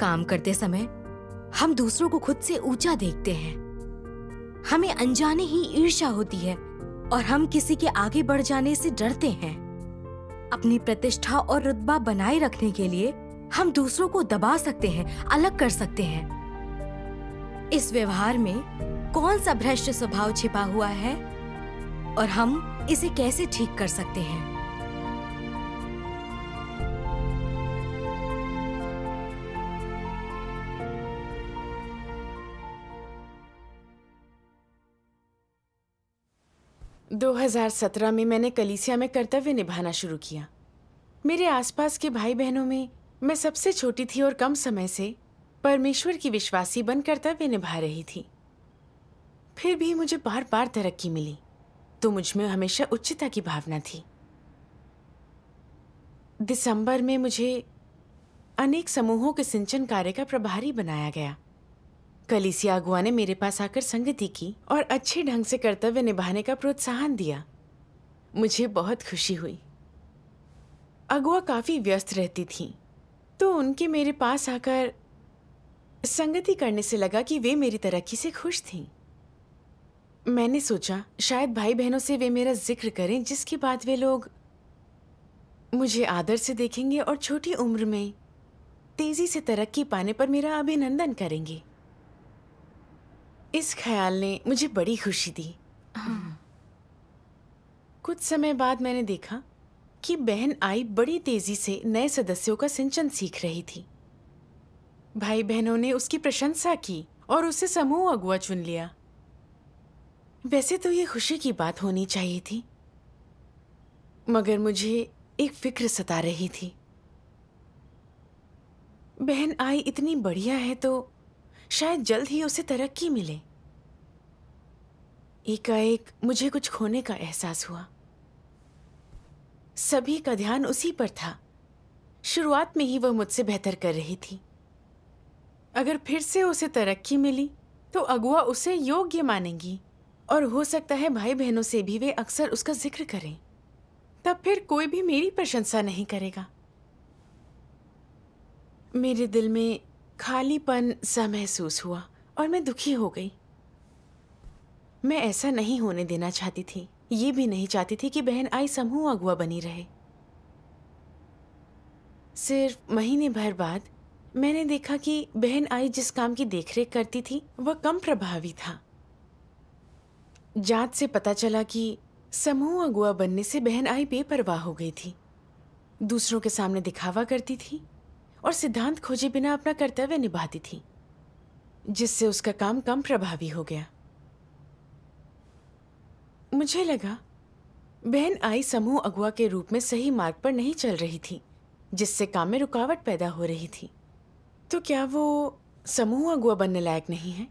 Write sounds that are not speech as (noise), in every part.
काम करते समय हम दूसरों को खुद से ऊंचा देखते हैं हमें अनजाने ही ईर्ष्या होती है और हम किसी के आगे बढ़ जाने से डरते हैं अपनी प्रतिष्ठा और रुतबा बनाए रखने के लिए हम दूसरों को दबा सकते हैं अलग कर सकते हैं इस व्यवहार में कौन सा भ्रष्ट स्वभाव छिपा हुआ है और हम इसे कैसे ठीक कर सकते हैं 2017 में मैंने कलीसिया में कर्तव्य निभाना शुरू किया मेरे आसपास के भाई बहनों में मैं सबसे छोटी थी और कम समय से परमेश्वर की विश्वासी बन कर्तव्य निभा रही थी फिर भी मुझे बार बार तरक्की मिली तो मुझ में हमेशा उच्चता की भावना थी दिसंबर में मुझे अनेक समूहों के सिंचन कार्य का प्रभारी बनाया गया इसी अगुआ ने मेरे पास आकर संगति की और अच्छे ढंग से कर्तव्य निभाने का प्रोत्साहन दिया मुझे बहुत खुशी हुई अगुआ काफ़ी व्यस्त रहती थी तो उनके मेरे पास आकर संगति करने से लगा कि वे मेरी तरक्की से खुश थीं मैंने सोचा शायद भाई बहनों से वे मेरा जिक्र करें जिसके बाद वे लोग मुझे आदर से देखेंगे और छोटी उम्र में तेजी से तरक्की पाने पर मेरा अभिनंदन करेंगे इस ख्याल ने मुझे बड़ी खुशी दी कुछ समय बाद मैंने देखा कि बहन आई बड़ी तेजी से नए सदस्यों का सिंचन सीख रही थी भाई बहनों ने उसकी प्रशंसा की और उसे समूह अगुआ चुन लिया वैसे तो ये खुशी की बात होनी चाहिए थी मगर मुझे एक फिक्र सता रही थी बहन आई इतनी बढ़िया है तो शायद जल्द ही उसे तरक्की मिले एकाएक मुझे कुछ खोने का एहसास हुआ सभी का ध्यान उसी पर था शुरुआत में ही वह मुझसे बेहतर कर रही थी अगर फिर से उसे तरक्की मिली तो अगुआ उसे योग्य मानेंगी और हो सकता है भाई बहनों से भी वे अक्सर उसका जिक्र करें तब फिर कोई भी मेरी प्रशंसा नहीं करेगा मेरे दिल में खालीपन सा महसूस हुआ और मैं दुखी हो गई मैं ऐसा नहीं होने देना चाहती थी ये भी नहीं चाहती थी कि बहन आई समूह अगुआ बनी रहे सिर्फ महीने भर बाद मैंने देखा कि बहन आई जिस काम की देखरेख करती थी वह कम प्रभावी था जात से पता चला कि समूह अगुआ बनने से बहन आई बेपरवाह हो गई थी दूसरों के सामने दिखावा करती थी और सिद्धांत खोजे बिना अपना कर्तव्य निभाती थी जिससे उसका काम कम प्रभावी हो गया मुझे लगा बहन आई समूह अगुआ के रूप में सही मार्ग पर नहीं चल रही थी जिससे काम में रुकावट पैदा हो रही थी तो क्या वो समूह अगुआ बनने लायक नहीं है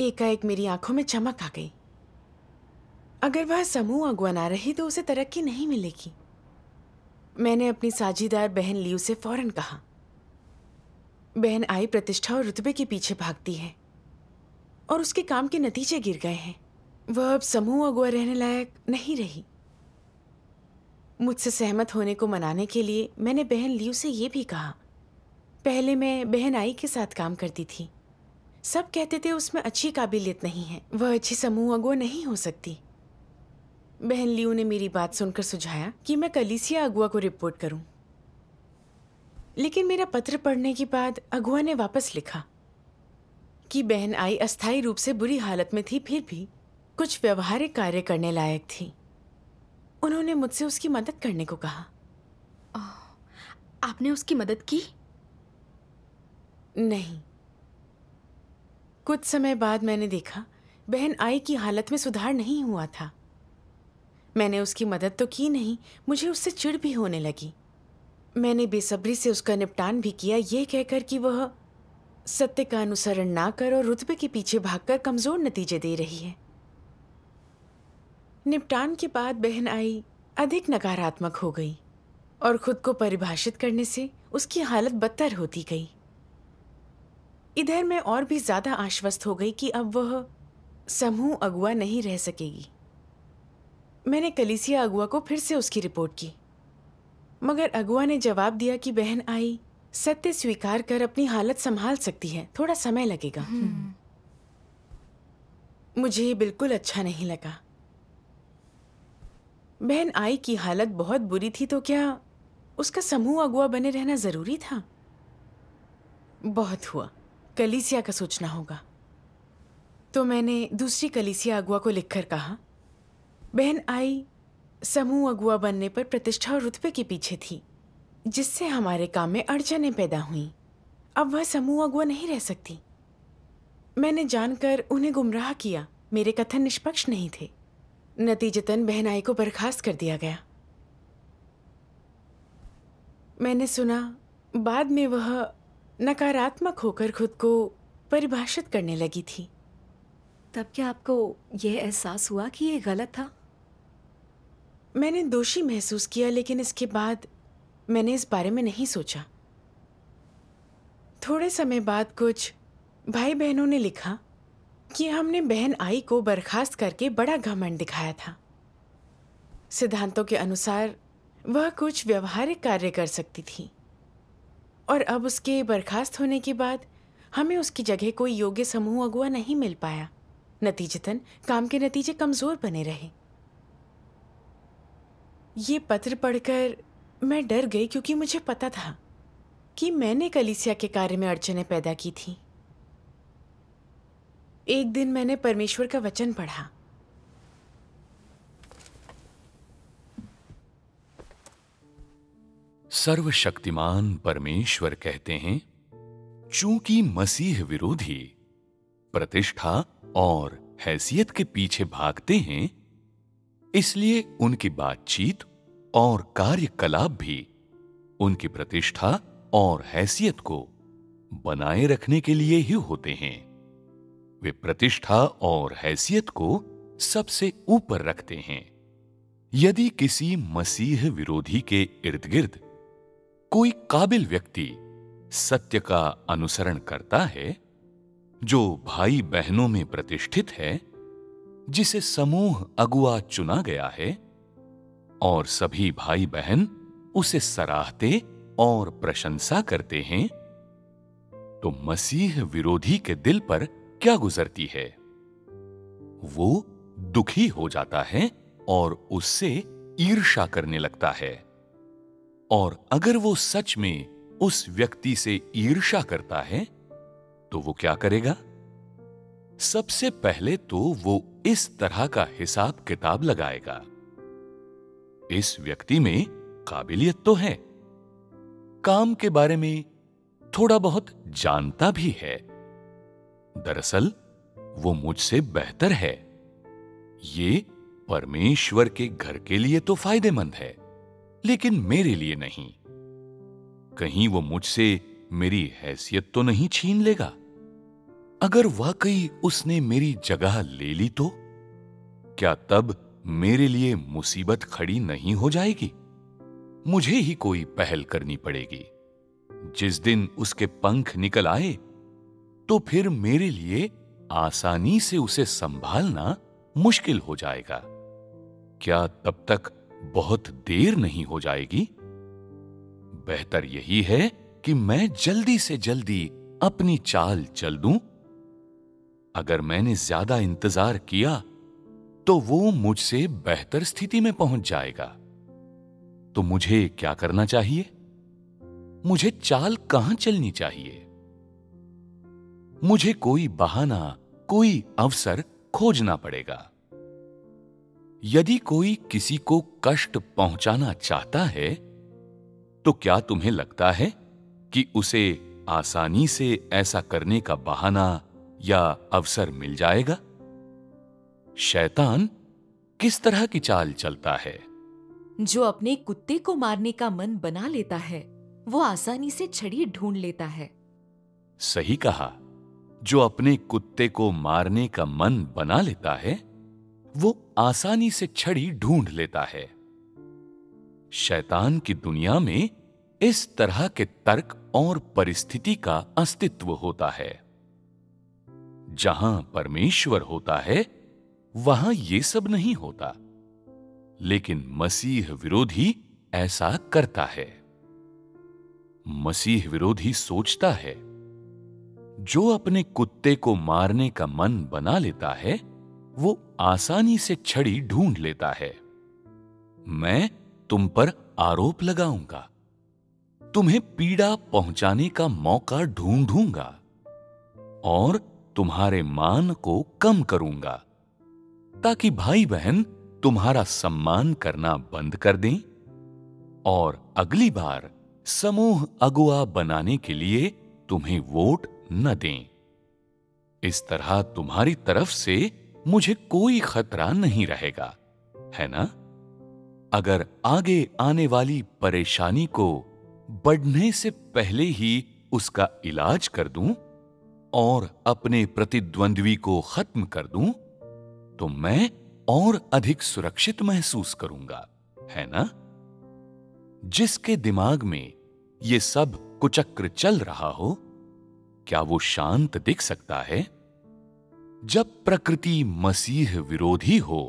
एकाएक मेरी आंखों में चमक आ गई अगर वह समूह अगुआ ना रही तो उसे तरक्की नहीं मिलेगी मैंने अपनी साझीदार बहन लियो से फौरन कहा बहन आई प्रतिष्ठा और रुतबे के पीछे भागती है और उसके काम के नतीजे गिर गए हैं वह अब समूह अगुआ रहने लायक नहीं रही मुझसे सहमत होने को मनाने के लिए मैंने बहन लियू से ये भी कहा पहले मैं बहन आई के साथ काम करती थी सब कहते थे उसमें अच्छी काबिलियत नहीं है वह अच्छी समूह अगुआ नहीं हो सकती बहन लियू ने मेरी बात सुनकर सुझाया कि मैं कलीसिया अगुआ को रिपोर्ट करूं। लेकिन मेरा पत्र पढ़ने के बाद अगुआ ने वापस लिखा कि बहन आई अस्थायी रूप से बुरी हालत में थी फिर भी कुछ व्यवहारिक कार्य करने लायक थी उन्होंने मुझसे उसकी मदद करने को कहा ओ, आपने उसकी मदद की नहीं कुछ समय बाद मैंने देखा बहन आई की हालत में सुधार नहीं हुआ था मैंने उसकी मदद तो की नहीं मुझे उससे चिड़ भी होने लगी मैंने बेसब्री से उसका निपटान भी किया ये कहकर कि वह सत्य का अनुसरण ना कर और रुतबे के पीछे भागकर कमजोर नतीजे दे रही है निपटान के बाद बहन आई अधिक नकारात्मक हो गई और खुद को परिभाषित करने से उसकी हालत बदतर होती गई इधर मैं और भी ज्यादा आश्वस्त हो गई कि अब वह समूह अगुआ नहीं रह सकेगी मैंने कलिसिया अगुआ को फिर से उसकी रिपोर्ट की मगर अगुआ ने जवाब दिया कि बहन आई सत्य स्वीकार कर अपनी हालत संभाल सकती है थोड़ा समय लगेगा हम्म। मुझे बिल्कुल अच्छा नहीं लगा बहन आई की हालत बहुत बुरी थी तो क्या उसका समूह अगुआ बने रहना ज़रूरी था बहुत हुआ कलीसिया का सोचना होगा तो मैंने दूसरी कलीसिया अगुआ को लिखकर कहा बहन आई समूह अगुआ बनने पर प्रतिष्ठा और रुतबे के पीछे थी जिससे हमारे काम में अड़चने पैदा हुई अब वह समूह अगुआ नहीं रह सकती मैंने जानकर उन्हें गुमराह किया मेरे कथन निष्पक्ष नहीं थे नतीजतन बहनाई को बर्खास्त कर दिया गया मैंने सुना बाद में वह नकारात्मक होकर खुद को परिभाषित करने लगी थी तब क्या आपको यह एहसास हुआ कि यह गलत था मैंने दोषी महसूस किया लेकिन इसके बाद मैंने इस बारे में नहीं सोचा थोड़े समय बाद कुछ भाई बहनों ने लिखा कि हमने बहन आई को बर्खास्त करके बड़ा घमंड दिखाया था सिद्धांतों के अनुसार वह कुछ व्यवहारिक कार्य कर सकती थी और अब उसके बर्खास्त होने के बाद हमें उसकी जगह कोई योग्य समूह अगुआ नहीं मिल पाया नतीजतन काम के नतीजे कमज़ोर बने रहे ये पत्र पढ़कर मैं डर गई क्योंकि मुझे पता था कि मैंने कलिसिया के कार्य में अड़चने पैदा की थी एक दिन मैंने परमेश्वर का वचन पढ़ा सर्वशक्तिमान परमेश्वर कहते हैं चूंकि मसीह विरोधी प्रतिष्ठा और हैसियत के पीछे भागते हैं इसलिए उनकी बातचीत और कार्यकलाप भी उनकी प्रतिष्ठा और हैसियत को बनाए रखने के लिए ही होते हैं वे प्रतिष्ठा और हैसियत को सबसे ऊपर रखते हैं यदि किसी मसीह विरोधी के इर्द गिर्द कोई काबिल व्यक्ति सत्य का अनुसरण करता है जो भाई बहनों में प्रतिष्ठित है जिसे समूह अगुआ चुना गया है और सभी भाई बहन उसे सराहते और प्रशंसा करते हैं तो मसीह विरोधी के दिल पर क्या गुजरती है वो दुखी हो जाता है और उससे ईर्षा करने लगता है और अगर वो सच में उस व्यक्ति से ईर्षा करता है तो वो क्या करेगा सबसे पहले तो वो इस तरह का हिसाब किताब लगाएगा इस व्यक्ति में काबिलियत तो है काम के बारे में थोड़ा बहुत जानता भी है दरअसल वो मुझसे बेहतर है ये परमेश्वर के घर के लिए तो फायदेमंद है लेकिन मेरे लिए नहीं कहीं वो मुझसे मेरी हैसियत तो नहीं छीन लेगा अगर वाकई उसने मेरी जगह ले ली तो क्या तब मेरे लिए मुसीबत खड़ी नहीं हो जाएगी मुझे ही कोई पहल करनी पड़ेगी जिस दिन उसके पंख निकल आए तो फिर मेरे लिए आसानी से उसे संभालना मुश्किल हो जाएगा क्या तब तक बहुत देर नहीं हो जाएगी बेहतर यही है कि मैं जल्दी से जल्दी अपनी चाल चल दूं अगर मैंने ज्यादा इंतजार किया तो वो मुझसे बेहतर स्थिति में पहुंच जाएगा तो मुझे क्या करना चाहिए मुझे चाल कहां चलनी चाहिए मुझे कोई बहाना कोई अवसर खोजना पड़ेगा यदि कोई किसी को कष्ट पहुंचाना चाहता है तो क्या तुम्हें लगता है कि उसे आसानी से ऐसा करने का बहाना या अवसर मिल जाएगा शैतान किस तरह की चाल चलता है जो अपने कुत्ते को मारने का मन बना लेता है वो आसानी से छड़ी ढूंढ लेता है सही कहा जो अपने कुत्ते को मारने का मन बना लेता है वो आसानी से छड़ी ढूंढ लेता है शैतान की दुनिया में इस तरह के तर्क और परिस्थिति का अस्तित्व होता है जहां परमेश्वर होता है वहां ये सब नहीं होता लेकिन मसीह विरोधी ऐसा करता है मसीह विरोधी सोचता है जो अपने कुत्ते को मारने का मन बना लेता है वो आसानी से छड़ी ढूंढ लेता है मैं तुम पर आरोप लगाऊंगा तुम्हें पीड़ा पहुंचाने का मौका ढूंढूंगा और तुम्हारे मान को कम करूंगा ताकि भाई बहन तुम्हारा सम्मान करना बंद कर दें और अगली बार समूह अगुआ बनाने के लिए तुम्हें वोट न दें इस तरह तुम्हारी तरफ से मुझे कोई खतरा नहीं रहेगा है ना अगर आगे आने वाली परेशानी को बढ़ने से पहले ही उसका इलाज कर दूं और अपने प्रतिद्वंद्वी को खत्म कर दूं तो मैं और अधिक सुरक्षित महसूस करूंगा है ना जिसके दिमाग में यह सब कुचक्र चल रहा हो क्या वो शांत दिख सकता है जब प्रकृति मसीह विरोधी हो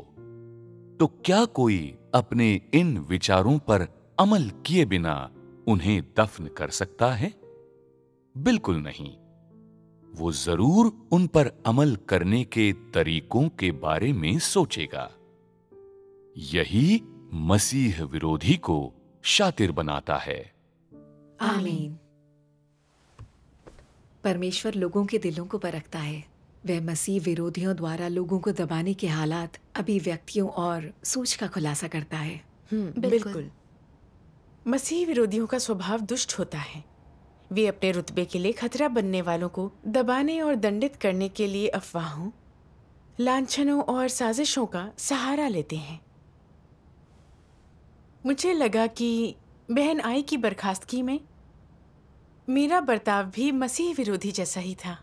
तो क्या कोई अपने इन विचारों पर अमल किए बिना उन्हें दफन कर सकता है बिल्कुल नहीं वो जरूर उन पर अमल करने के तरीकों के बारे में सोचेगा यही मसीह विरोधी को शातिर बनाता है आमीन परमेश्वर लोगों के दिलों को परखता है वह मसीह विरोधियों द्वारा लोगों को दबाने के हालात अभिव्यक्तियों और सोच का खुलासा करता है हम्म, बिल्कुल, मसीह विरोधियों का स्वभाव दुष्ट होता है वे अपने रुतबे के लिए खतरा बनने वालों को दबाने और दंडित करने के लिए अफवाहों लांछनों और साजिशों का सहारा लेते हैं मुझे लगा कि बहन आई की बर्खास्तगी में मेरा बर्ताव भी मसीह विरोधी जैसा ही था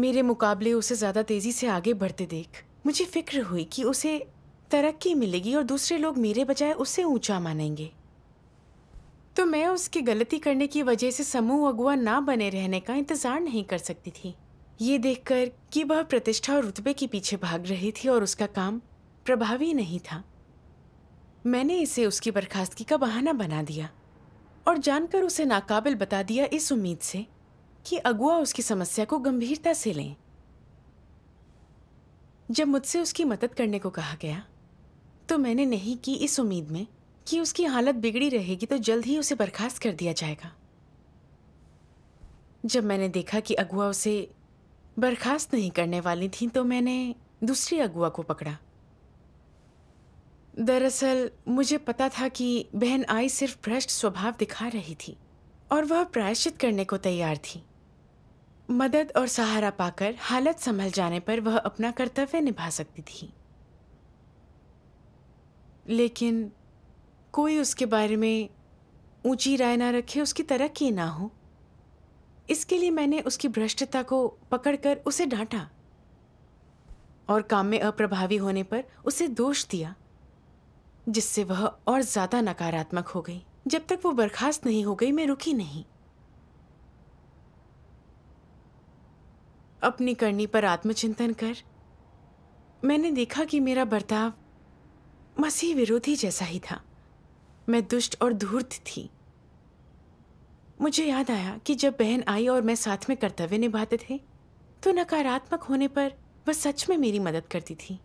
मेरे मुकाबले उसे ज़्यादा तेज़ी से आगे बढ़ते देख मुझे फिक्र हुई कि उसे तरक्की मिलेगी और दूसरे लोग मेरे बजाय उसे ऊंचा मानेंगे तो मैं उसकी गलती करने की वजह से समूह अगुआ ना बने रहने का इंतज़ार नहीं कर सकती थी ये देखकर कि वह प्रतिष्ठा और रुतबे के पीछे भाग रही थी और उसका काम प्रभावी नहीं था मैंने इसे उसकी बर्खास्तगी का बहाना बना दिया और जानकर उसे नाकाबिल बता दिया इस उम्मीद से कि अगुआ उसकी समस्या को गंभीरता से लें जब मुझसे उसकी मदद करने को कहा गया तो मैंने नहीं की इस उम्मीद में कि उसकी हालत बिगड़ी रहेगी तो जल्द ही उसे बर्खास्त कर दिया जाएगा जब मैंने देखा कि अगुआ उसे बर्खास्त नहीं करने वाली थी तो मैंने दूसरी अगुआ को पकड़ा दरअसल मुझे पता था कि बहन आई सिर्फ भ्रष्ट स्वभाव दिखा रही थी और वह प्रायश्चित करने को तैयार थी मदद और सहारा पाकर हालत संभल जाने पर वह अपना कर्तव्य निभा सकती थी लेकिन कोई उसके बारे में ऊंची राय ना रखे उसकी तरक्की ना हो इसके लिए मैंने उसकी भ्रष्टता को पकड़कर उसे डांटा और काम में अप्रभावी होने पर उसे दोष दिया जिससे वह और ज्यादा नकारात्मक हो गई जब तक वो बर्खास्त नहीं हो गई मैं रुकी नहीं अपनी करनी पर आत्मचिंतन कर मैंने देखा कि मेरा बर्ताव मसीह विरोधी जैसा ही था मैं दुष्ट और धूर्त थी मुझे याद आया कि जब बहन आई और मैं साथ में कर्तव्य निभाते थे तो नकारात्मक होने पर वह सच में मेरी मदद करती थी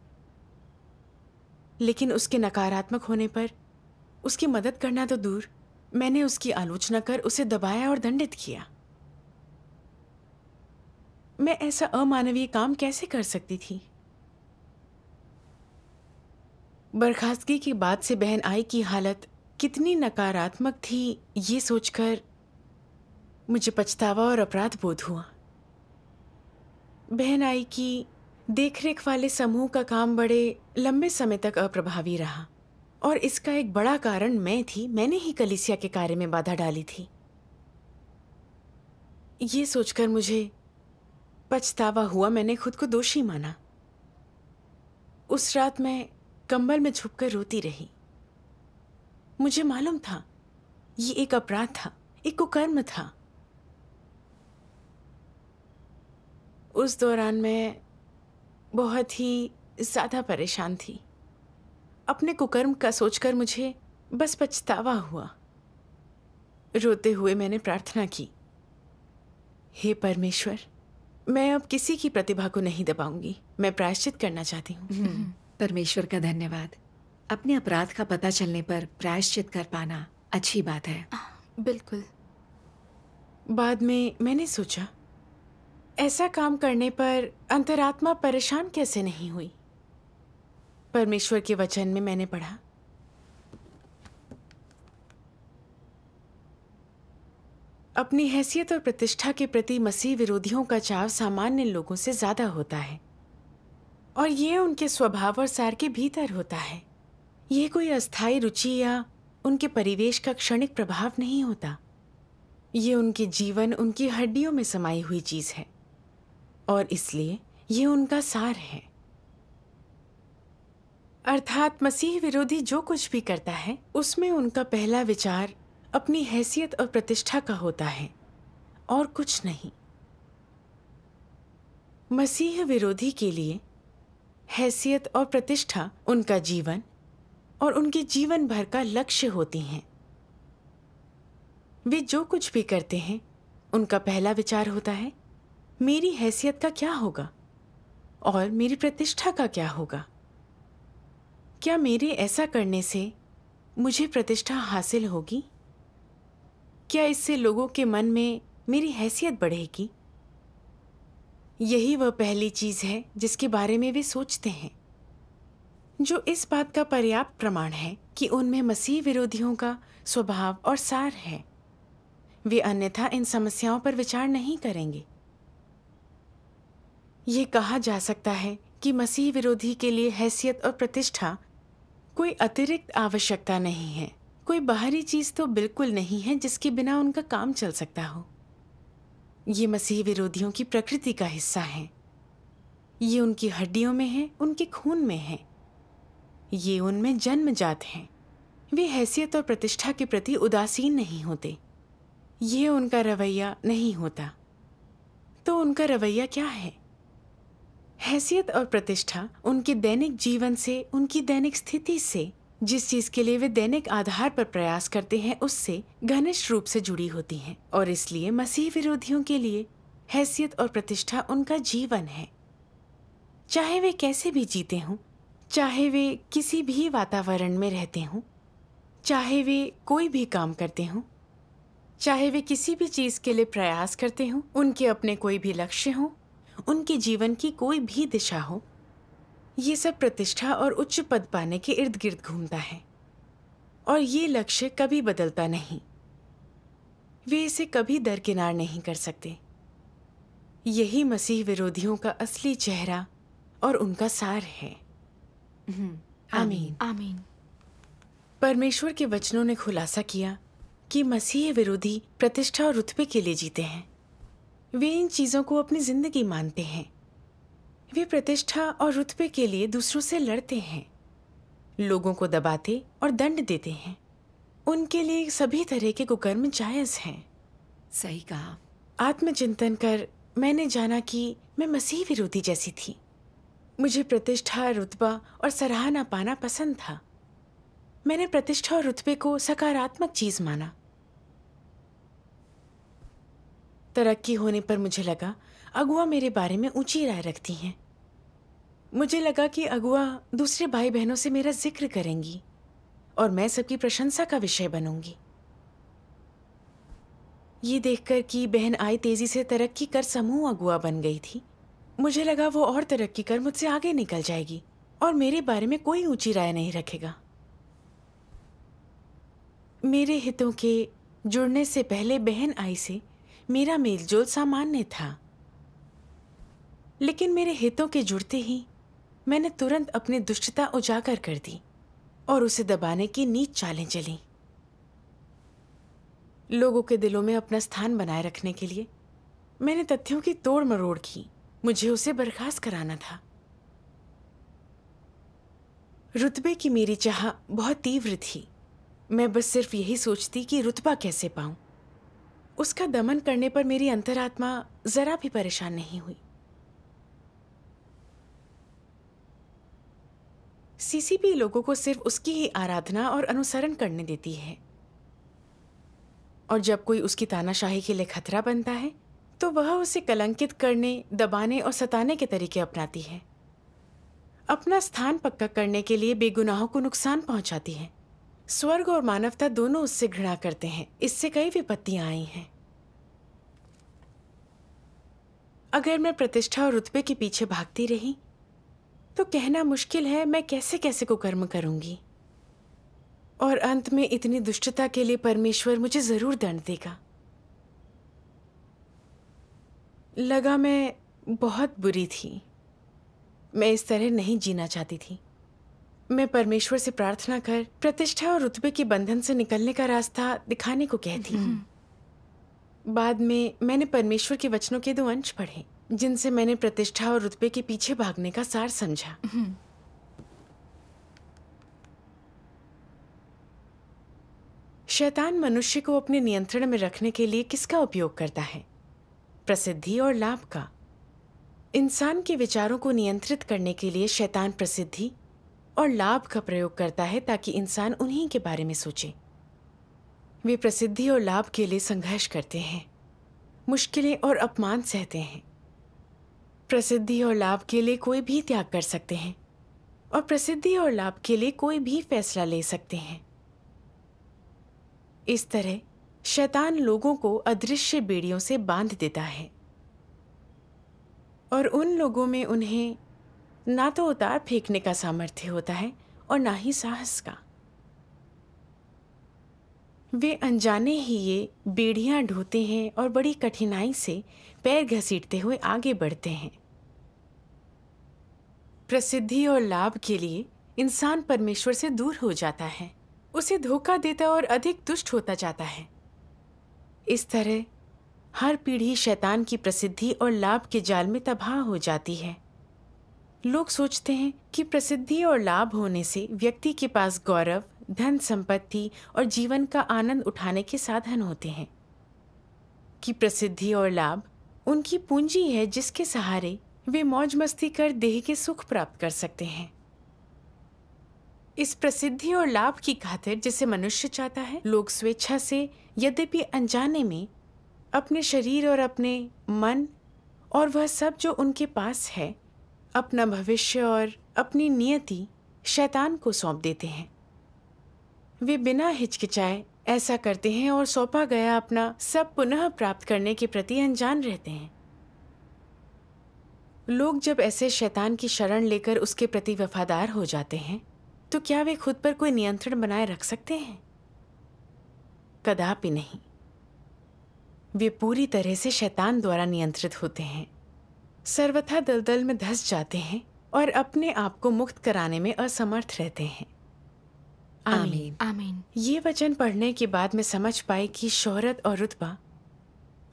लेकिन उसके नकारात्मक होने पर उसकी मदद करना तो दूर मैंने उसकी आलोचना कर उसे दबाया और दंडित किया मैं ऐसा अमानवीय काम कैसे कर सकती थी बर्खास्तगी के बाद से बहन आई की हालत कितनी नकारात्मक थी ये सोचकर मुझे पछतावा और अपराध बोध हुआ बहन आई की देखरेख वाले समूह का काम बड़े लंबे समय तक अप्रभावी रहा और इसका एक बड़ा कारण मैं थी मैंने ही कलिसिया के कार्य में बाधा डाली थी ये सोचकर मुझे पछतावा हुआ मैंने खुद को दोषी माना उस रात मैं कंबल में छुपकर रोती रही मुझे मालूम था ये एक अपराध था एक कुकर्म था उस दौरान मैं बहुत ही ज़्यादा परेशान थी अपने कुकर्म का सोचकर मुझे बस पछतावा हुआ रोते हुए मैंने प्रार्थना की हे परमेश्वर मैं अब किसी की प्रतिभा को नहीं दबाऊंगी मैं प्रायश्चित करना चाहती हूँ हम्म, परमेश्वर का धन्यवाद अपने अपराध का पता चलने पर प्रायश्चित कर पाना अच्छी बात है बिल्कुल बाद में मैंने सोचा ऐसा काम करने पर अंतरात्मा परेशान कैसे नहीं हुई परमेश्वर के वचन में मैंने पढ़ा अपनी हैसियत और प्रतिष्ठा के प्रति मसीह विरोधियों का चाव सामान्य लोगों से ज्यादा होता है और ये उनके स्वभाव और सार के भीतर होता है ये कोई अस्थायी रुचि या उनके परिवेश का क्षणिक प्रभाव नहीं होता ये उनके जीवन उनकी हड्डियों में समाई हुई चीज है और इसलिए ये उनका सार है अर्थात मसीह विरोधी जो कुछ भी करता है उसमें उनका पहला विचार अपनी हैसियत और प्रतिष्ठा का होता है और कुछ नहीं मसीह विरोधी के लिए हैसियत और प्रतिष्ठा उनका जीवन और उनके जीवन भर का लक्ष्य होती हैं वे जो कुछ भी करते हैं उनका पहला विचार होता है मेरी हैसियत का क्या होगा और मेरी प्रतिष्ठा का क्या होगा क्या मेरे ऐसा करने से मुझे प्रतिष्ठा हासिल होगी क्या इससे लोगों के मन में मेरी हैसियत बढ़ेगी यही वह पहली चीज़ है जिसके बारे में वे सोचते हैं जो इस बात का पर्याप्त प्रमाण है कि उनमें मसीह विरोधियों का स्वभाव और सार है वे अन्यथा इन समस्याओं पर विचार नहीं करेंगे ये कहा जा सकता है कि मसीह विरोधी के लिए हैसियत और प्रतिष्ठा कोई अतिरिक्त आवश्यकता नहीं है कोई बाहरी चीज़ तो बिल्कुल नहीं है जिसके बिना उनका काम चल सकता हो ये मसीह विरोधियों की प्रकृति का हिस्सा है ये उनकी हड्डियों में है उनके खून में है ये उनमें जन्म जात है वे हैसियत और प्रतिष्ठा के प्रति उदासीन नहीं होते ये उनका रवैया नहीं होता तो उनका रवैया क्या है हैसियत और प्रतिष्ठा उनके दैनिक जीवन से उनकी दैनिक स्थिति से जिस चीज के लिए वे दैनिक आधार पर प्रयास करते हैं उससे घनिष्ठ रूप से जुड़ी होती हैं और इसलिए मसीह विरोधियों के लिए हैसियत और प्रतिष्ठा उनका जीवन है चाहे वे कैसे भी जीते हों चाहे वे किसी भी वातावरण में रहते हों चाहे वे कोई भी काम करते हों चाहे वे किसी भी चीज़ के लिए प्रयास करते हों उनके अपने कोई भी लक्ष्य हों उनके जीवन की कोई भी दिशा हो ये सब प्रतिष्ठा और उच्च पद पाने के इर्द गिर्द घूमता है और ये लक्ष्य कभी बदलता नहीं वे इसे कभी दरकिनार नहीं कर सकते यही मसीह विरोधियों का असली चेहरा और उनका सार है हम्म, आमीन आमीन परमेश्वर के वचनों ने खुलासा किया कि मसीह विरोधी प्रतिष्ठा और रुतबे के लिए जीते हैं वे इन चीज़ों को अपनी जिंदगी मानते हैं वे प्रतिष्ठा और रुतबे के लिए दूसरों से लड़ते हैं लोगों को दबाते और दंड देते हैं उनके लिए सभी तरह के कुकर्म जायज हैं सही कहा आत्मचिंतन कर मैंने जाना कि मैं मसीह विरोधी जैसी थी मुझे प्रतिष्ठा रुतबा और सराहना पाना पसंद था मैंने प्रतिष्ठा और रुतबे को सकारात्मक चीज माना तरक्की होने पर मुझे लगा अगुआ मेरे बारे में ऊंची राय रखती हैं मुझे लगा कि अगुआ दूसरे भाई बहनों से मेरा जिक्र करेंगी और मैं सबकी प्रशंसा का विषय बनूंगी ये देखकर कि बहन आई तेजी से तरक्की कर समूह अगुआ बन गई थी मुझे लगा वो और तरक्की कर मुझसे आगे निकल जाएगी और मेरे बारे में कोई ऊंची राय नहीं रखेगा मेरे हितों के जुड़ने से पहले बहन आई से मेरा मेलजोल सामान्य था लेकिन मेरे हितों के जुड़ते ही मैंने तुरंत अपनी दुष्टता उजागर कर दी और उसे दबाने की नीच चालें चली लोगों के दिलों में अपना स्थान बनाए रखने के लिए मैंने तथ्यों की तोड़ मरोड़ की मुझे उसे बर्खास्त कराना था रुतबे की मेरी चाह बहुत तीव्र थी मैं बस सिर्फ यही सोचती कि रुतबा कैसे पाऊं उसका दमन करने पर मेरी अंतरात्मा जरा भी परेशान नहीं हुई सीसीपी लोगों को सिर्फ उसकी ही आराधना और अनुसरण करने देती है और जब कोई उसकी तानाशाही के लिए खतरा बनता है तो वह उसे कलंकित करने दबाने और सताने के तरीके अपनाती है अपना स्थान पक्का करने के लिए बेगुनाहों को नुकसान पहुंचाती है स्वर्ग और मानवता दोनों उससे घृणा करते हैं इससे कई विपत्तियां आई हैं अगर मैं प्रतिष्ठा और रुतबे के पीछे भागती रही तो कहना मुश्किल है मैं कैसे कैसे कुकर्म करूंगी और अंत में इतनी दुष्टता के लिए परमेश्वर मुझे जरूर दंड देगा लगा मैं बहुत बुरी थी मैं इस तरह नहीं जीना चाहती थी मैं परमेश्वर से प्रार्थना कर प्रतिष्ठा और रुतबे के बंधन से निकलने का रास्ता दिखाने को कहती हूँ हम्म। बाद में मैंने परमेश्वर के वचनों के दो अंश पढ़े जिनसे मैंने प्रतिष्ठा और रुतबे के पीछे भागने का सार समझा हम्म। शैतान मनुष्य को अपने नियंत्रण में रखने के लिए किसका उपयोग करता है प्रसिद्धि और लाभ का इंसान के विचारों को नियंत्रित करने के लिए शैतान प्रसिद्धि और लाभ का प्रयोग करता है ताकि इंसान उन्हीं के बारे में सोचे वे प्रसिद्धि और लाभ के लिए संघर्ष करते हैं मुश्किलें और अपमान सहते हैं प्रसिद्धि और लाभ के लिए कोई भी त्याग कर सकते हैं और प्रसिद्धि और लाभ के लिए कोई भी फैसला ले सकते हैं इस तरह शैतान लोगों को अदृश्य बेड़ियों से बांध देता है और उन लोगों में उन्हें ना तो उतार फेंकने का सामर्थ्य होता है और ना ही साहस का वे अनजाने ही ये बेड़ियां ढोते हैं और बड़ी कठिनाई से पैर घसीटते हुए आगे बढ़ते हैं प्रसिद्धि और लाभ के लिए इंसान परमेश्वर से दूर हो जाता है उसे धोखा देता और अधिक दुष्ट होता जाता है इस तरह हर पीढ़ी शैतान की प्रसिद्धि और लाभ के जाल में तबाह हो जाती है लोग सोचते हैं कि प्रसिद्धि और लाभ होने से व्यक्ति के पास गौरव धन संपत्ति और जीवन का आनंद उठाने के साधन होते हैं कि प्रसिद्धि और लाभ उनकी पूंजी है जिसके सहारे वे मौज मस्ती कर देह के सुख प्राप्त कर सकते हैं इस प्रसिद्धि और लाभ की खातिर जिसे मनुष्य चाहता है लोग स्वेच्छा से यद्यपि अनजाने में अपने शरीर और अपने मन और वह सब जो उनके पास है अपना भविष्य और अपनी नियति शैतान को सौंप देते हैं वे बिना हिचकिचाए ऐसा करते हैं और सौंपा गया अपना सब पुनः प्राप्त करने के प्रति अनजान रहते हैं लोग जब ऐसे शैतान की शरण लेकर उसके प्रति वफादार हो जाते हैं तो क्या वे खुद पर कोई नियंत्रण बनाए रख सकते हैं कदापि नहीं वे पूरी तरह से शैतान द्वारा नियंत्रित होते हैं सर्वथा दलदल में धस जाते हैं और अपने आप को मुक्त कराने में असमर्थ रहते हैं आमीन आमीन ये वचन पढ़ने के बाद मैं समझ पाई कि शोहरत और रुतबा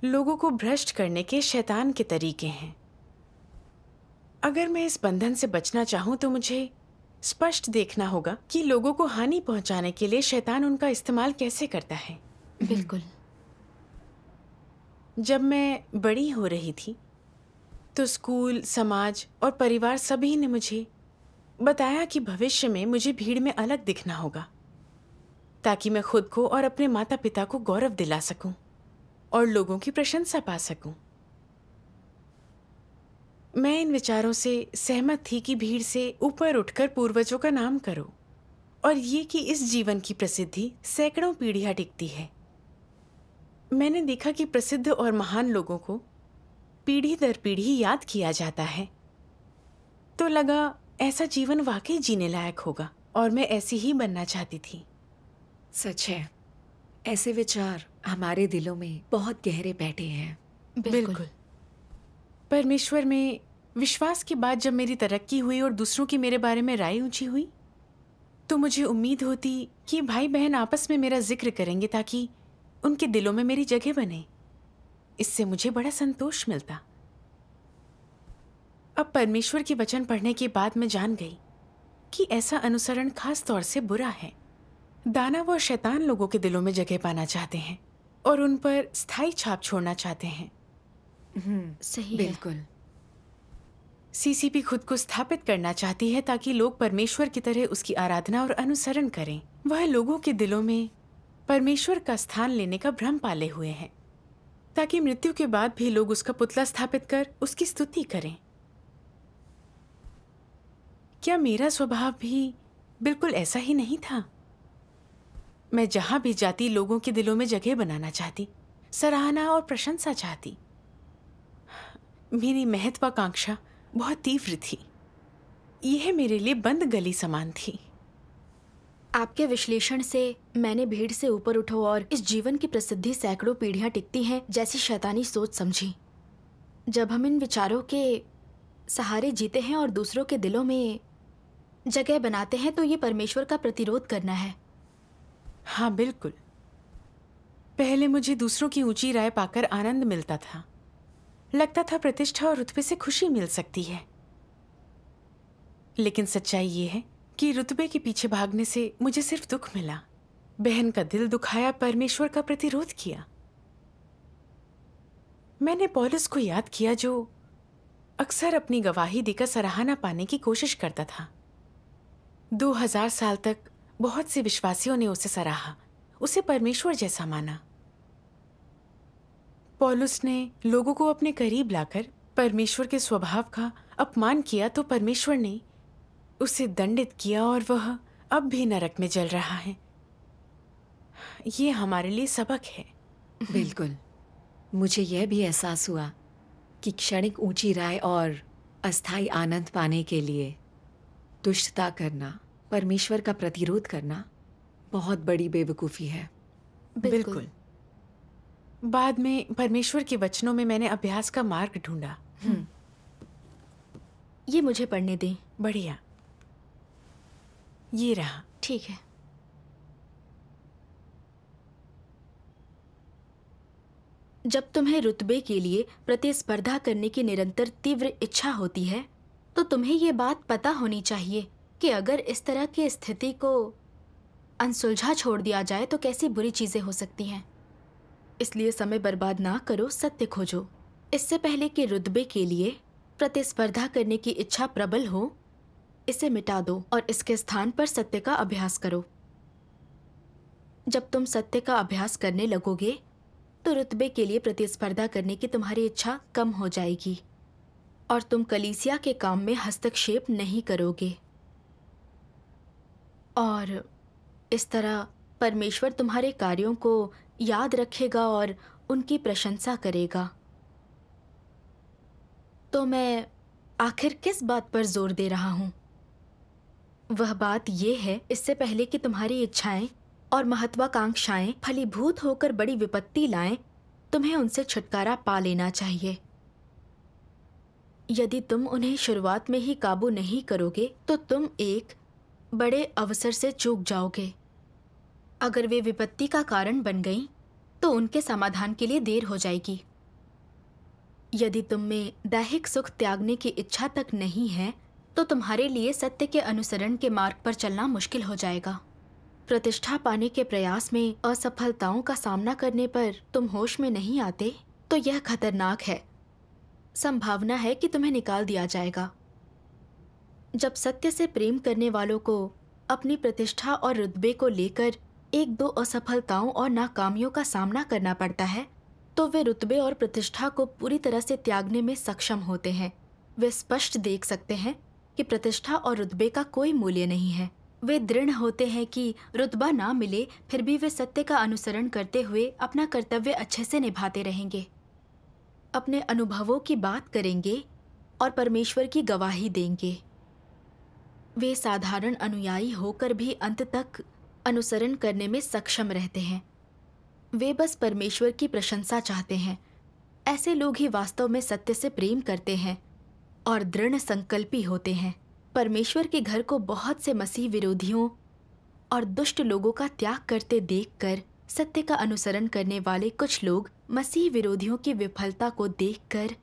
लोगों को भ्रष्ट करने के शैतान के तरीके हैं अगर मैं इस बंधन से बचना चाहूँ तो मुझे स्पष्ट देखना होगा कि लोगों को हानि पहुंचाने के लिए शैतान उनका इस्तेमाल कैसे करता है बिल्कुल जब मैं बड़ी हो रही थी तो स्कूल समाज और परिवार सभी ने मुझे बताया कि भविष्य में मुझे भीड़ में अलग दिखना होगा ताकि मैं खुद को और अपने माता पिता को गौरव दिला सकूं और लोगों की प्रशंसा पा सकूं। मैं इन विचारों से सहमत थी कि भीड़ से ऊपर उठकर पूर्वजों का नाम करो और ये कि इस जीवन की प्रसिद्धि सैकड़ों पीढ़ियां टिकती है मैंने देखा कि प्रसिद्ध और महान लोगों को पीढ़ी दर पीढ़ी याद किया जाता है तो लगा ऐसा जीवन वाकई जीने लायक होगा और मैं ऐसी ही बनना चाहती थी सच है ऐसे विचार हमारे दिलों में बहुत गहरे बैठे हैं बिल्कुल, बिल्कुल। परमेश्वर में विश्वास के बाद जब मेरी तरक्की हुई और दूसरों की मेरे बारे में राय ऊंची हुई तो मुझे उम्मीद होती कि भाई बहन आपस में मेरा जिक्र करेंगे ताकि उनके दिलों में मेरी जगह बने इससे मुझे बड़ा संतोष मिलता अब परमेश्वर के वचन पढ़ने के बाद मैं जान गई कि ऐसा अनुसरण खास तौर से बुरा है दाना व शैतान लोगों के दिलों में जगह पाना चाहते हैं और उन पर स्थायी छाप छोड़ना चाहते हैं हम्म, सही बिल्कुल सीसीपी खुद को स्थापित करना चाहती है ताकि लोग परमेश्वर की तरह उसकी आराधना और अनुसरण करें वह लोगों के दिलों में परमेश्वर का स्थान लेने का भ्रम पाले हुए हैं ताकि मृत्यु के बाद भी लोग उसका पुतला स्थापित कर उसकी स्तुति करें क्या मेरा स्वभाव भी बिल्कुल ऐसा ही नहीं था मैं जहां भी जाती लोगों के दिलों में जगह बनाना चाहती सराहना और प्रशंसा चाहती मेरी महत्वाकांक्षा बहुत तीव्र थी यह मेरे लिए बंद गली समान थी आपके विश्लेषण से मैंने भीड़ से ऊपर उठो और इस जीवन की प्रसिद्धि सैकड़ों पीढ़ियां टिकती हैं जैसी शैतानी सोच समझी जब हम इन विचारों के सहारे जीते हैं और दूसरों के दिलों में जगह बनाते हैं तो ये परमेश्वर का प्रतिरोध करना है हाँ बिल्कुल पहले मुझे दूसरों की ऊंची राय पाकर आनंद मिलता था लगता था प्रतिष्ठा और रुतबे से खुशी मिल सकती है लेकिन सच्चाई ये है कि रुतबे के पीछे भागने से मुझे सिर्फ दुख मिला बहन का दिल दुखाया परमेश्वर का प्रतिरोध किया मैंने पॉलिस को याद किया जो अक्सर अपनी गवाही देकर सराहना पाने की कोशिश करता था दो हजार साल तक बहुत से विश्वासियों ने उसे सराहा उसे परमेश्वर जैसा माना पॉलुस ने लोगों को अपने करीब लाकर परमेश्वर के स्वभाव का अपमान किया तो परमेश्वर ने उसे दंडित किया और वह अब भी नरक में जल रहा है ये हमारे लिए सबक है बिल्कुल मुझे यह भी एहसास हुआ कि क्षणिक ऊंची राय और अस्थाई आनंद पाने के लिए दुष्टता करना परमेश्वर का प्रतिरोध करना बहुत बड़ी बेवकूफ़ी है बिल्कुल, बिल्कुल। बाद में परमेश्वर के वचनों में मैंने अभ्यास का मार्ग ढूंढा हम्म। ये मुझे पढ़ने दें बढ़िया ये रहा ठीक है जब तुम्हें रुतबे के लिए प्रतिस्पर्धा करने की निरंतर तीव्र इच्छा होती है तो तुम्हें ये बात पता होनी चाहिए कि अगर इस तरह की स्थिति को अनसुलझा छोड़ दिया जाए तो कैसी बुरी चीज़ें हो सकती हैं इसलिए समय बर्बाद ना करो सत्य खोजो इससे पहले कि रुतबे के लिए प्रतिस्पर्धा करने की इच्छा प्रबल हो इसे मिटा दो और इसके स्थान पर सत्य का अभ्यास करो जब तुम सत्य का अभ्यास करने लगोगे तो रुतबे के लिए प्रतिस्पर्धा करने की तुम्हारी इच्छा कम हो जाएगी और तुम कलीसिया के काम में हस्तक्षेप नहीं करोगे और इस तरह परमेश्वर तुम्हारे कार्यों को याद रखेगा और उनकी प्रशंसा करेगा तो मैं आखिर किस बात पर जोर दे रहा हूं वह बात यह है इससे पहले कि तुम्हारी इच्छाएं और महत्वाकांक्षाएं फलीभूत होकर बड़ी विपत्ति लाएं तुम्हें उनसे छुटकारा पा लेना चाहिए यदि तुम उन्हें शुरुआत में ही काबू नहीं करोगे तो तुम एक बड़े अवसर से चूक जाओगे अगर वे विपत्ति का कारण बन गईं तो उनके समाधान के लिए देर हो जाएगी यदि तुम में दैहिक सुख त्यागने की इच्छा तक नहीं है तो तुम्हारे लिए सत्य के अनुसरण के मार्ग पर चलना मुश्किल हो जाएगा प्रतिष्ठा पाने के प्रयास में असफलताओं का सामना करने पर तुम होश में नहीं आते तो यह खतरनाक है संभावना है कि तुम्हें निकाल दिया जाएगा जब सत्य से प्रेम करने वालों को अपनी प्रतिष्ठा और रुतबे को लेकर एक दो असफलताओं और नाकामियों का सामना करना पड़ता है तो वे रुतबे और प्रतिष्ठा को पूरी तरह से त्यागने में सक्षम होते हैं वे स्पष्ट देख सकते हैं कि प्रतिष्ठा और रुतबे का कोई मूल्य नहीं है वे दृढ़ होते हैं कि रुतबा ना मिले फिर भी वे सत्य का अनुसरण करते हुए अपना कर्तव्य अच्छे से निभाते रहेंगे अपने अनुभवों की बात करेंगे और परमेश्वर की गवाही देंगे वे साधारण अनुयायी होकर भी अंत तक अनुसरण करने में सक्षम रहते हैं वे बस परमेश्वर की प्रशंसा चाहते हैं ऐसे लोग ही वास्तव में सत्य से प्रेम करते हैं और दृढ़ संकल्पी होते हैं परमेश्वर के घर को बहुत से मसीह विरोधियों और दुष्ट लोगों का त्याग करते देखकर सत्य का अनुसरण करने वाले कुछ लोग मसीह विरोधियों की विफलता को देखकर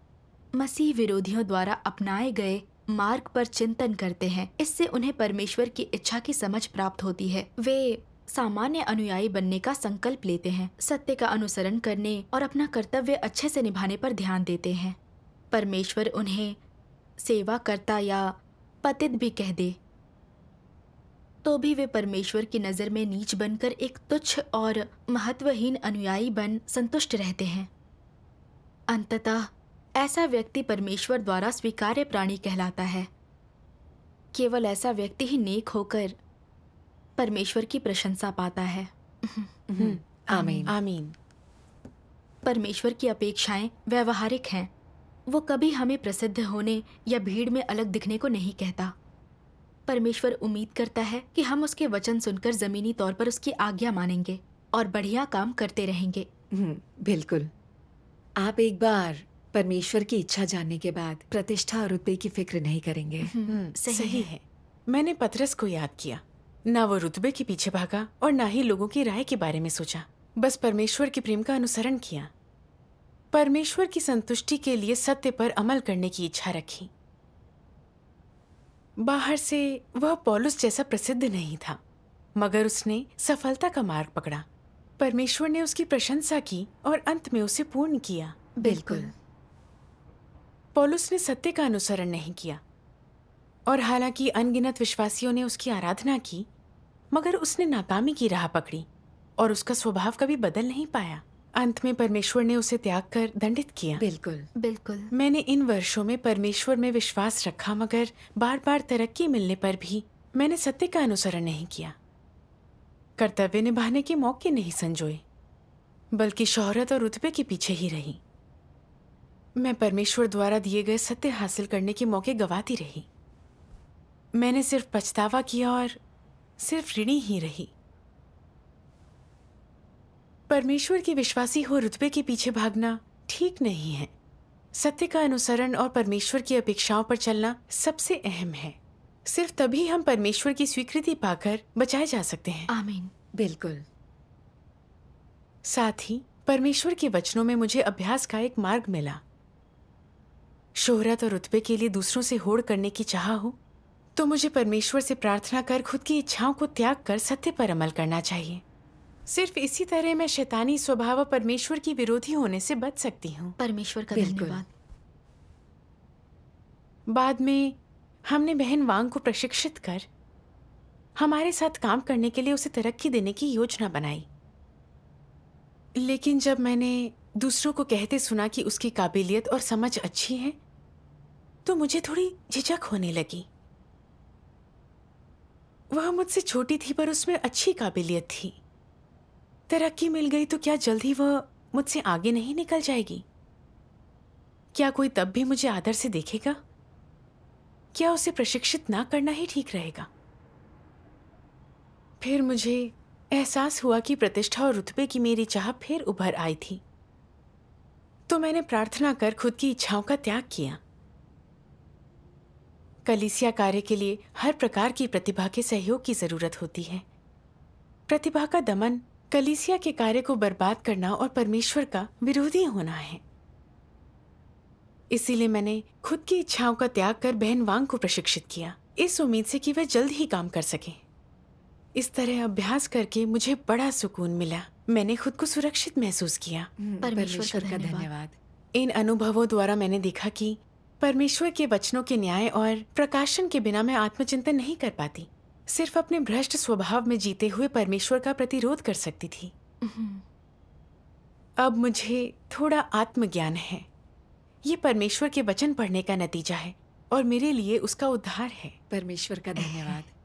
मसीह विरोधियों द्वारा अपनाए गए मार्ग पर चिंतन करते हैं इससे उन्हें परमेश्वर की इच्छा की समझ प्राप्त होती है वे सामान्य अनुयायी बनने का संकल्प लेते हैं सत्य का अनुसरण करने और अपना कर्तव्य अच्छे से निभाने पर ध्यान देते हैं परमेश्वर उन्हें सेवा करता या पतित भी कह दे तो भी वे परमेश्वर की नज़र में नीच बनकर एक तुच्छ और महत्वहीन अनुयायी बन संतुष्ट रहते हैं अंततः ऐसा व्यक्ति परमेश्वर द्वारा स्वीकार्य प्राणी कहलाता है केवल ऐसा व्यक्ति ही नेक होकर परमेश्वर की प्रशंसा पाता है (laughs) आमीन आमीन परमेश्वर की अपेक्षाएं व्यवहारिक हैं वो कभी हमें प्रसिद्ध होने या भीड़ में अलग दिखने को नहीं कहता परमेश्वर उम्मीद करता है कि हम उसके वचन सुनकर जमीनी तौर पर उसकी आज्ञा मानेंगे और बढ़िया काम करते रहेंगे हम्म, बिल्कुल आप एक बार परमेश्वर की इच्छा जानने के बाद प्रतिष्ठा और रुतबे की फिक्र नहीं करेंगे हम्म, हम्म, सही, सही है मैंने पथरस को याद किया ना वो रुतबे के पीछे भागा और ना ही लोगों की राय के बारे में सोचा बस परमेश्वर के प्रेम का अनुसरण किया परमेश्वर की संतुष्टि के लिए सत्य पर अमल करने की इच्छा रखी बाहर से वह पॉलुस जैसा प्रसिद्ध नहीं था मगर उसने सफलता का मार्ग पकड़ा परमेश्वर ने उसकी प्रशंसा की और अंत में उसे पूर्ण किया बिल्कुल पॉलुस ने सत्य का अनुसरण नहीं किया और हालांकि अनगिनत विश्वासियों ने उसकी आराधना की मगर उसने नाकामी की राह पकड़ी और उसका स्वभाव कभी बदल नहीं पाया अंत में परमेश्वर ने उसे त्याग कर दंडित किया बिल्कुल बिल्कुल मैंने इन वर्षों में परमेश्वर में विश्वास रखा मगर बार बार तरक्की मिलने पर भी मैंने सत्य का अनुसरण नहीं किया कर्तव्य निभाने के मौके नहीं संजोए बल्कि शोहरत और रुतबे के पीछे ही रही मैं परमेश्वर द्वारा दिए गए सत्य हासिल करने के मौके गवाती रही मैंने सिर्फ पछतावा किया और सिर्फ ऋणी ही रही परमेश्वर की विश्वासी हो रुतबे के पीछे भागना ठीक नहीं है सत्य का अनुसरण और परमेश्वर की अपेक्षाओं पर चलना सबसे अहम है सिर्फ तभी हम परमेश्वर की स्वीकृति पाकर बचाए जा सकते हैं आमीन बिल्कुल साथ ही परमेश्वर के वचनों में मुझे अभ्यास का एक मार्ग मिला शोहरत और रुतबे के लिए दूसरों से होड़ करने की चाह हो तो मुझे परमेश्वर से प्रार्थना कर खुद की इच्छाओं को त्याग कर सत्य पर अमल करना चाहिए सिर्फ इसी तरह मैं शैतानी स्वभाव परमेश्वर की विरोधी होने से बच सकती हूँ परमेश्वर का धन्यवाद बाद में हमने बहन वांग को प्रशिक्षित कर हमारे साथ काम करने के लिए उसे तरक्की देने की योजना बनाई लेकिन जब मैंने दूसरों को कहते सुना कि उसकी काबिलियत और समझ अच्छी है तो मुझे थोड़ी झिझक होने लगी वह मुझसे छोटी थी पर उसमें अच्छी काबिलियत थी तरक्की मिल गई तो क्या जल्दी वह मुझसे आगे नहीं निकल जाएगी क्या कोई तब भी मुझे आदर से देखेगा क्या उसे प्रशिक्षित ना करना ही ठीक रहेगा फिर मुझे एहसास हुआ कि प्रतिष्ठा और रुतबे की मेरी चाह फिर उभर आई थी तो मैंने प्रार्थना कर खुद की इच्छाओं का त्याग किया कलिसिया कार्य के लिए हर प्रकार की प्रतिभा के सहयोग की जरूरत होती है प्रतिभा का दमन कलीसिया के कार्य को बर्बाद करना और परमेश्वर का विरोधी होना है इसीलिए मैंने खुद की इच्छाओं का त्याग कर बहन वांग को प्रशिक्षित किया इस उम्मीद से कि वह जल्द ही काम कर सके इस तरह अभ्यास करके मुझे बड़ा सुकून मिला मैंने खुद को सुरक्षित महसूस किया हम्म, परमेश्वर का धन्यवाद इन अनुभवों द्वारा मैंने देखा कि परमेश्वर के वचनों के न्याय और प्रकाशन के बिना मैं आत्मचिंतन नहीं कर पाती सिर्फ अपने भ्रष्ट स्वभाव में जीते हुए परमेश्वर का प्रतिरोध कर सकती थी अब मुझे थोड़ा आत्मज्ञान है ये परमेश्वर के वचन पढ़ने का नतीजा है और मेरे लिए उसका उद्धार है परमेश्वर का धन्यवाद